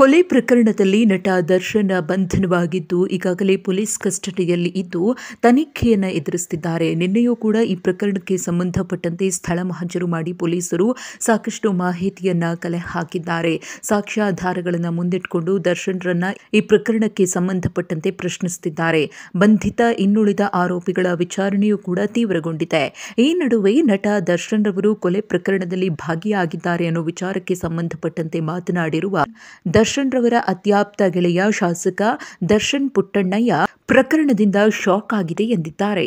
ಕೊಲೆ ಪ್ರಕರಣದಲ್ಲಿ ನಟ ದರ್ಶನ್ ಬಂಧನವಾಗಿದ್ದು ಈಗಾಗಲೇ ಪೊಲೀಸ್ ಕಸ್ಟಡಿಯಲ್ಲಿ ಇದ್ದು ತನಿಖೆಯನ್ನು ಎದುರಿಸುತ್ತಿದ್ದಾರೆ ನಿನ್ನೆಯೂ ಕೂಡ ಈ ಪ್ರಕರಣಕ್ಕೆ ಸಂಬಂಧಪಟ್ಟಂತೆ ಸ್ಥಳ ಹಾಜರು ಮಾಡಿ ಪೊಲೀಸರು ಸಾಕಷ್ಟು ಮಾಹಿತಿಯನ್ನು ಕಲೆ ಹಾಕಿದ್ದಾರೆ ಸಾಕ್ಷ್ಯಾಧಾರಗಳನ್ನು ಮುಂದಿಟ್ಟುಕೊಂಡು ದರ್ಶನ್ರನ್ನ ಈ ಪ್ರಕರಣಕ್ಕೆ ಸಂಬಂಧಪಟ್ಟಂತೆ ಪ್ರಶ್ನಿಸುತ್ತಿದ್ದಾರೆ ಬಂಧಿತ ಇನ್ನುಳಿದ ಆರೋಪಿಗಳ ವಿಚಾರಣೆಯೂ ಕೂಡ ತೀವ್ರಗೊಂಡಿದೆ ಈ ನಡುವೆ ನಟ ದರ್ಶನ್ ರವರು ಕೊಲೆ ಪ್ರಕರಣದಲ್ಲಿ ಭಾಗಿಯಾಗಿದ್ದಾರೆ ಅನ್ನೋ ವಿಚಾರಕ್ಕೆ ಸಂಬಂಧಪಟ್ಟಂತೆ ಮಾತನಾಡಿರುವ ದರ್ಶನ್ ರವರ ಅತ್ಯಾಪ್ತ ಗೆಳೆಯ ಶಾಸಕ ದರ್ಶನ್ ಪುಟ್ಟಣ್ಣಯ್ಯ ಪ್ರಕರಣದಿಂದ ಶಾಕ್ ಆಗಿದೆ ಎಂದಿದ್ದಾರೆ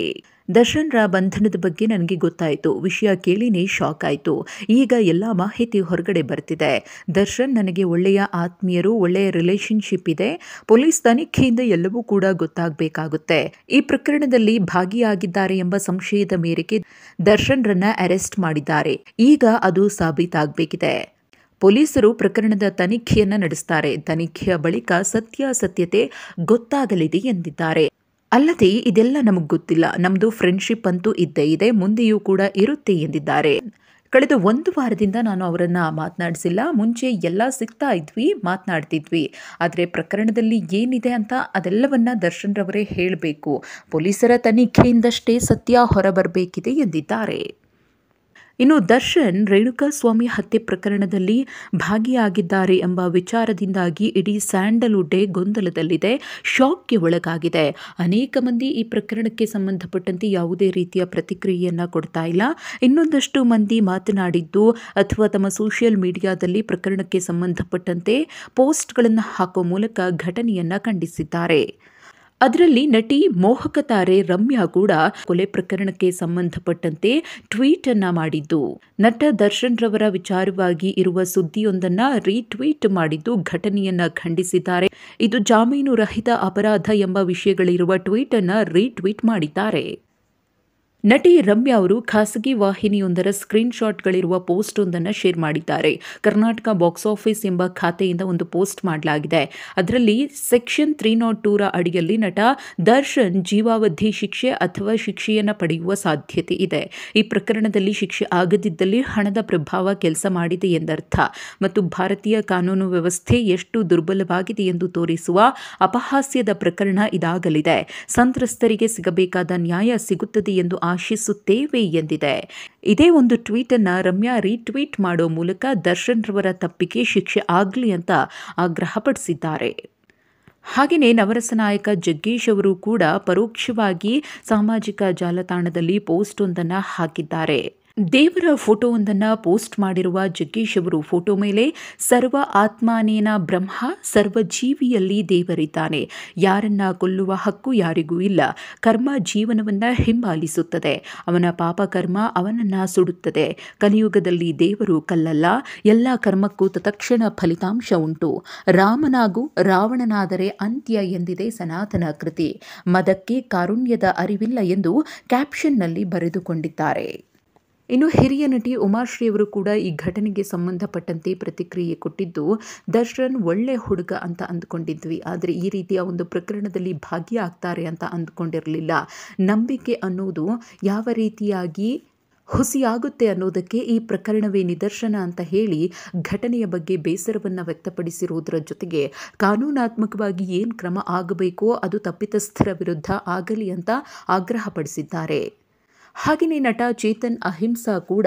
ದರ್ಶನ್ರ ಬಂಧನದ ಬಗ್ಗೆ ನನಗೆ ಗೊತ್ತಾಯಿತು ವಿಷಯ ಕೇಳಿನೇ ಶಾಕ್ ಆಯಿತು ಈಗ ಎಲ್ಲ ಮಾಹಿತಿ ಹೊರಗಡೆ ಬರ್ತಿದೆ ದರ್ಶನ್ ನನಗೆ ಒಳ್ಳೆಯ ಆತ್ಮೀಯರು ಒಳ್ಳೆಯ ರಿಲೇಶನ್ಶಿಪ್ ಇದೆ ಪೊಲೀಸ್ ತನಿಖೆಯಿಂದ ಎಲ್ಲವೂ ಕೂಡ ಗೊತ್ತಾಗಬೇಕಾಗುತ್ತೆ ಈ ಪ್ರಕರಣದಲ್ಲಿ ಭಾಗಿಯಾಗಿದ್ದಾರೆ ಎಂಬ ಸಂಶಯದ ಮೇರೆಗೆ ದರ್ಶನ್ರನ್ನ ಅರೆಸ್ಟ್ ಮಾಡಿದ್ದಾರೆ ಈಗ ಅದು ಸಾಬೀತಾಗಬೇಕಿದೆ ಪೊಲೀಸರು ಪ್ರಕರಣದ ತನಿಖೆಯನ್ನು ನಡೆಸ್ತಾರೆ ತನಿಖೆಯ ಬಳಿಕ ಸತ್ಯಾಸತ್ಯತೆ ಗೊತ್ತಾಗಲಿದೆ ಎಂದಿದ್ದಾರೆ ಅಲ್ಲದೆ ಇದೆಲ್ಲ ನಮಗೆ ಗೊತ್ತಿಲ್ಲ ನಮ್ದು ಫ್ರೆಂಡ್ಶಿಪ್ ಅಂತೂ ಇದ್ದೇ ಇದೆ ಮುಂದೆಯೂ ಕೂಡ ಇರುತ್ತೆ ಎಂದಿದ್ದಾರೆ ಕಳೆದ ಒಂದು ವಾರದಿಂದ ನಾನು ಅವರನ್ನು ಮಾತನಾಡಿಸಿಲ್ಲ ಮುಂಚೆ ಎಲ್ಲ ಸಿಗ್ತಾ ಇದ್ವಿ ಮಾತನಾಡ್ತಿದ್ವಿ ಆದರೆ ಪ್ರಕರಣದಲ್ಲಿ ಏನಿದೆ ಅಂತ ಅದೆಲ್ಲವನ್ನ ದರ್ಶನ್ ರವರೇ ಹೇಳಬೇಕು ಪೊಲೀಸರ ತನಿಖೆಯಿಂದಷ್ಟೇ ಸತ್ಯ ಹೊರಬರಬೇಕಿದೆ ಎಂದಿದ್ದಾರೆ ಇನ್ನು ದರ್ಶನ್ ರೇಣುಕಾ ಸ್ವಾಮಿ ಹತ್ಯೆ ಪ್ರಕರಣದಲ್ಲಿ ಭಾಗಿಯಾಗಿದ್ದಾರೆ ಎಂಬ ವಿಚಾರದಿಂದಾಗಿ ಇಡೀ ಸ್ಯಾಂಡಲ್ವುಡ್ಡೆ ಗೊಂದಲದಲ್ಲಿದೆ ಶಾಕ್ಗೆ ಒಳಗಾಗಿದೆ ಅನೇಕ ಮಂದಿ ಈ ಪ್ರಕರಣಕ್ಕೆ ಸಂಬಂಧಪಟ್ಟಂತೆ ಯಾವುದೇ ರೀತಿಯ ಪ್ರತಿಕ್ರಿಯೆಯನ್ನು ಕೊಡ್ತಾ ಇಲ್ಲ ಇನ್ನೊಂದಷ್ಟು ಮಂದಿ ಮಾತನಾಡಿದ್ದು ಅಥವಾ ತಮ್ಮ ಸೋಷಿಯಲ್ ಮೀಡಿಯಾದಲ್ಲಿ ಪ್ರಕರಣಕ್ಕೆ ಸಂಬಂಧಪಟ್ಟಂತೆ ಪೋಸ್ಟ್ಗಳನ್ನು ಹಾಕುವ ಮೂಲಕ ಘಟನೆಯನ್ನು ಖಂಡಿಸಿದ್ದಾರೆ ಅದರಲ್ಲಿ ನಟಿ ಮೋಹಕ ತಾರೆ ರಮ್ಯಾ ಕೂಡ ಕೊಲೆ ಪ್ರಕರಣಕ್ಕೆ ಸಂಬಂಧಪಟ್ಟಂತೆ ಟ್ವೀಟ್ ಅನ್ನ ಮಾಡಿದ್ದು ನಟ ದರ್ಶನ್ ರವರ ವಿಚಾರವಾಗಿ ಇರುವ ಸುದ್ದಿಯೊಂದನ್ನ ರೀಟ್ವೀಟ್ ಮಾಡಿದ್ದು ಘಟನೆಯನ್ನ ಖಂಡಿಸಿದ್ದಾರೆ ಇದು ಜಾಮೀನು ರಹಿತ ಅಪರಾಧ ಎಂಬ ವಿಷಯಗಳಿರುವ ಟ್ವೀಟ್ ಅನ್ನ ರೀಟ್ವೀಟ್ ಮಾಡಿದ್ದಾರೆ ನಟಿ ರಮ್ಯಾ ಅವರು ಖಾಸಗಿ ವಾಹಿನಿಯೊಂದರ ಸ್ಕ್ರೀನ್ಶಾಟ್ಗಳಿರುವ ಪೋಸ್ಟ್ ಒಂದನ್ನು ಶೇರ್ ಮಾಡಿದ್ದಾರೆ ಕರ್ನಾಟಕ ಬಾಕ್ಸ್ ಆಫೀಸ್ ಎಂಬ ಖಾತೆಯಿಂದ ಒಂದು ಪೋಸ್ಟ್ ಮಾಡಲಾಗಿದೆ ಅದರಲ್ಲಿ ಸೆಕ್ಷನ್ ತ್ರೀ ನಾಟ್ ಟೂರ ಅಡಿಯಲ್ಲಿ ನಟ ದರ್ಶನ್ ಜೀವಾವಧಿ ಶಿಕ್ಷೆ ಅಥವಾ ಶಿಕ್ಷೆಯನ್ನು ಪಡೆಯುವ ಸಾಧ್ಯತೆ ಇದೆ ಈ ಪ್ರಕರಣದಲ್ಲಿ ಶಿಕ್ಷೆ ಆಗದಿದ್ದಲ್ಲಿ ಹಣದ ಪ್ರಭಾವ ಕೆಲಸ ಮಾಡಿದೆ ಎಂದರ್ಥ ಮತ್ತು ಭಾರತೀಯ ಕಾನೂನು ವ್ಯವಸ್ಥೆ ಎಷ್ಟು ದುರ್ಬಲವಾಗಿದೆ ಎಂದು ತೋರಿಸುವ ಅಪಹಾಸ್ಯದ ಪ್ರಕರಣ ಇದಾಗಲಿದೆ ಸಂತ್ರಸ್ತರಿಗೆ ಸಿಗಬೇಕಾದ ನ್ಯಾಯ ಸಿಗುತ್ತದೆ ಎಂದು ಆಶಿಸುತ್ತೇವೆ ಎಂದಿದೆ ಇದೇ ಒಂದು ಟ್ವೀಟನ್ನು ರಮ್ಯಾ ರೀಟ್ವೀಟ್ ಮಾಡೋ ಮೂಲಕ ದರ್ಶನ್ ರವರ ತಪ್ಪಿಗೆ ಶಿಕ್ಷೆ ಆಗಲಿ ಅಂತ ಆಗ್ರಹಪಡಿಸಿದ್ದಾರೆ ಹಾಗೆಯೇ ನವರಸ ನಾಯಕ ಜಗ್ಗೇಶ್ ಅವರು ಕೂಡ ಪರೋಕ್ಷವಾಗಿ ಸಾಮಾಜಿಕ ಜಾಲತಾಣದಲ್ಲಿ ಪೋಸ್ಟ್ ಒಂದನ್ನು ಹಾಕಿದ್ದಾರೆ ದೇವರ ಫೋಟೋವೊಂದನ್ನು ಪೋಸ್ಟ್ ಮಾಡಿರುವ ಜಗ್ಗೇಶ್ ಅವರು ಫೋಟೋ ಮೇಲೆ ಸರ್ವ ಆತ್ಮಾನೇನ ಬ್ರಹ್ಮ ಸರ್ವ ಜೀವಿಯಲ್ಲಿ ದೇವರಿದ್ದಾನೆ ಯಾರನ್ನ ಕೊಲ್ಲುವ ಹಕ್ಕು ಯಾರಿಗೂ ಇಲ್ಲ ಕರ್ಮ ಜೀವನವನ್ನು ಹಿಂಬಾಲಿಸುತ್ತದೆ ಅವನ ಪಾಪ ಕರ್ಮ ಅವನನ್ನು ಸುಡುತ್ತದೆ ಕಲಿಯುಗದಲ್ಲಿ ದೇವರು ಕಲ್ಲಲ್ಲ ಎಲ್ಲ ಕರ್ಮಕ್ಕೂ ತತ್ಕ್ಷಣ ಫಲಿತಾಂಶ ಉಂಟು ರಾಮನಾಗೂ ರಾವಣನಾದರೆ ಅಂತ್ಯ ಎಂದಿದೆ ಸನಾತನ ಕೃತಿ ಮದಕ್ಕೆ ಕಾರುಣ್ಯದ ಅರಿವಿಲ್ಲ ಎಂದು ಕ್ಯಾಪ್ಷನ್ನಲ್ಲಿ ಬರೆದುಕೊಂಡಿದ್ದಾರೆ ಇನ್ನು ಹಿರಿಯ ನಟಿ ಉಮಾಶ್ರೀ ಅವರು ಕೂಡ ಈ ಘಟನೆಗೆ ಸಂಬಂಧಪಟ್ಟಂತೆ ಪ್ರತಿಕ್ರಿಯೆ ಕೊಟ್ಟಿದ್ದು ದರ್ಶನ್ ಒಳ್ಳೆ ಹುಡುಗ ಅಂತ ಅಂದುಕೊಂಡಿದ್ವಿ ಆದರೆ ಈ ರೀತಿಯ ಒಂದು ಪ್ರಕರಣದಲ್ಲಿ ಭಾಗಿಯಾಗ್ತಾರೆ ಅಂತ ಅಂದುಕೊಂಡಿರಲಿಲ್ಲ ನಂಬಿಕೆ ಅನ್ನೋದು ಯಾವ ರೀತಿಯಾಗಿ ಹುಸಿಯಾಗುತ್ತೆ ಅನ್ನೋದಕ್ಕೆ ಈ ಪ್ರಕರಣವೇ ನಿದರ್ಶನ ಅಂತ ಹೇಳಿ ಘಟನೆಯ ಬಗ್ಗೆ ಬೇಸರವನ್ನು ವ್ಯಕ್ತಪಡಿಸಿರುವುದರ ಜೊತೆಗೆ ಕಾನೂನಾತ್ಮಕವಾಗಿ ಏನು ಕ್ರಮ ಆಗಬೇಕೋ ಅದು ತಪ್ಪಿತಸ್ಥರ ವಿರುದ್ಧ ಆಗಲಿ ಅಂತ ಆಗ್ರಹಪಡಿಸಿದ್ದಾರೆ ಹಾಗೆಯೇ ನಟ ಚೇತನ್ ಅಹಿಂಸಾ ಕೂಡ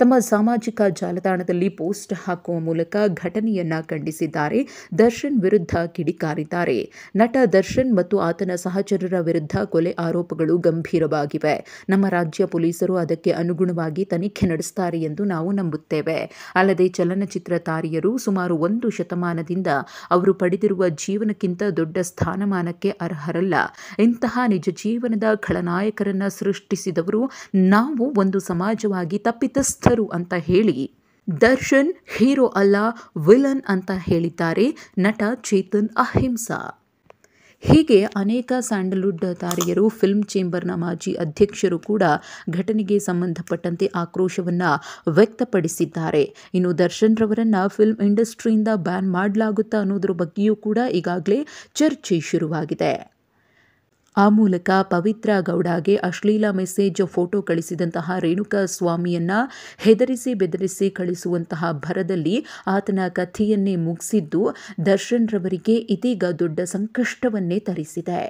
ತಮ್ಮ ಸಾಮಾಜಿಕ ಜಾಲತಾಣದಲ್ಲಿ ಪೋಸ್ಟ್ ಹಾಕುವ ಮೂಲಕ ಘಟನೆಯನ್ನ ಖಂಡಿಸಿದ್ದಾರೆ ದರ್ಶನ್ ವಿರುದ್ಧ ಕಿಡಿಕಾರಿದ್ದಾರೆ ನಟ ದರ್ಶನ್ ಮತ್ತು ಆತನ ಸಹಚರರ ವಿರುದ್ಧ ಕೊಲೆ ಆರೋಪಗಳು ಗಂಭೀರವಾಗಿವೆ ನಮ್ಮ ರಾಜ್ಯ ಪೊಲೀಸರು ಅದಕ್ಕೆ ಅನುಗುಣವಾಗಿ ತನಿಖೆ ನಡೆಸುತ್ತಾರೆ ಎಂದು ನಾವು ನಂಬುತ್ತೇವೆ ಅಲ್ಲದೆ ಚಲನಚಿತ್ರ ತಾರಿಯರು ಸುಮಾರು ಒಂದು ಶತಮಾನದಿಂದ ಅವರು ಪಡೆದಿರುವ ಜೀವನಕ್ಕಿಂತ ದೊಡ್ಡ ಸ್ಥಾನಮಾನಕ್ಕೆ ಅರ್ಹರಲ್ಲ ಇಂತಹ ನಿಜ ಜೀವನದ ಖಳನಾಯಕರನ್ನು ಸೃಷ್ಟಿಸಿದವರು ನಾವು ಒಂದು ಸಮಾಜವಾಗಿ ತಪ್ಪಿತಸ್ಥ ಹೆಸರು ಅಂತ ಹೇಳಿ ದರ್ಶನ್ ಹೀರೋ ಅಲ್ಲ ವಿಲನ್ ಅಂತ ಹೇಳಿದ್ದಾರೆ ನಟ ಚೇತನ್ ಅಹಿಂಸಾ ಹೀಗೆ ಅನೇಕ ಸ್ಯಾಂಡಲ್ವುಡ್ ತಾರೆಯರು ಫಿಲ್ಮ್ ಚೇಂಬರ್ನ ಮಾಜಿ ಅಧ್ಯಕ್ಷರು ಕೂಡ ಘಟನೆಗೆ ಸಂಬಂಧಪಟ್ಟಂತೆ ಆಕ್ರೋಶವನ್ನು ವ್ಯಕ್ತಪಡಿಸಿದ್ದಾರೆ ಇನ್ನು ದರ್ಶನ್ ರವರನ್ನ ಫಿಲ್ಮ್ ಇಂಡಸ್ಟ್ರಿಯಿಂದ ಬ್ಯಾನ್ ಮಾಡಲಾಗುತ್ತಾ ಅನ್ನೋದ್ರ ಬಗ್ಗೆಯೂ ಕೂಡ ಈಗಾಗಲೇ ಚರ್ಚೆ ಶುರುವಾಗಿದೆ ಆ ಮೂಲಕ ಪವಿತ್ರ ಗೌಡಗೆ ಅಶ್ಲೀಲ ಮೆಸೇಜ್ ಫೋಟೋ ಕಳಿಸಿದಂತಹ ರೇಣುಕಾ ಸ್ವಾಮಿಯನ್ನ ಹೆದರಿಸಿ ಬೆದರಿಸಿ ಕಳಿಸುವಂತಹ ಭರದಲ್ಲಿ ಆತನ ಕಥೆಯನ್ನೇ ಮುಗಿಸಿದ್ದು ದರ್ಶನ್ ರವರಿಗೆ ಇದೀಗ ದೊಡ್ಡ ಸಂಕಷ್ಟವನ್ನೇ ತರಿಸಿದೆ